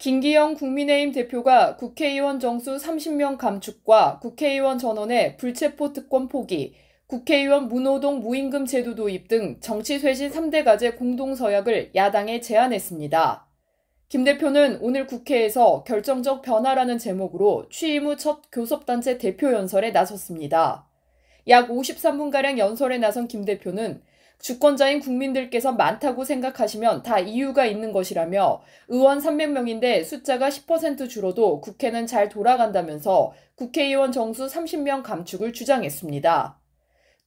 김기영 국민의힘 대표가 국회의원 정수 30명 감축과 국회의원 전원의 불체포 특권 포기, 국회의원 문호동 무임금 제도 도입 등 정치쇄신 3대 과제 공동서약을 야당에 제안했습니다. 김 대표는 오늘 국회에서 결정적 변화라는 제목으로 취임 후 첫 교섭단체 대표연설에 나섰습니다. 약 53분가량 연설에 나선 김 대표는 주권자인 국민들께서 많다고 생각하시면 다 이유가 있는 것이라며 의원 300명인데 숫자가 10% 줄어도 국회는 잘 돌아간다면서 국회의원 정수 30명 감축을 주장했습니다.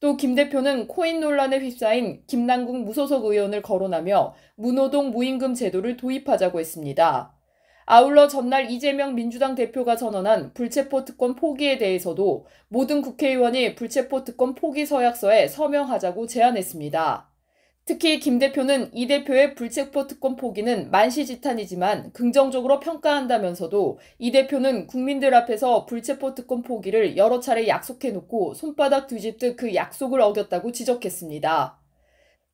또 김 대표는 코인 논란에 휩싸인 김남국 무소속 의원을 거론하며 무노동 무임금 제도를 도입하자고 했습니다. 아울러 전날 이재명 민주당 대표가 선언한 불체포 특권 포기에 대해서도 모든 국회의원이 불체포 특권 포기 서약서에 서명하자고 제안했습니다. 특히 김 대표는 이 대표의 불체포 특권 포기는 만시지탄이지만 긍정적으로 평가한다면서도 이 대표는 국민들 앞에서 불체포 특권 포기를 여러 차례 약속해놓고 손바닥 뒤집듯 그 약속을 어겼다고 지적했습니다.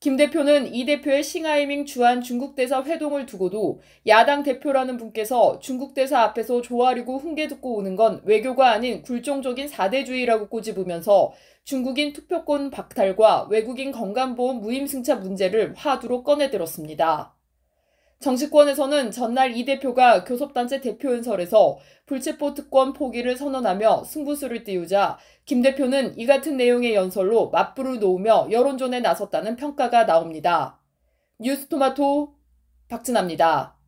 김 대표는 이 대표의 싱하이밍 주한 중국 대사 회동을 두고도 야당 대표라는 분께서 중국 대사 앞에서 조아리고 훈계 듣고 오는 건 외교가 아닌 굴종적인 사대주의라고 꼬집으면서 중국인 투표권 박탈과 외국인 건강보험 무임승차 문제를 화두로 꺼내들었습니다. 정치권에서는 전날 이 대표가 교섭단체 대표연설에서 불체포 특권 포기를 선언하며 승부수를 띄우자 김 대표는 이 같은 내용의 연설로 맞불을 놓으며 여론전에 나섰다는 평가가 나옵니다. 뉴스토마토 박진아입니다.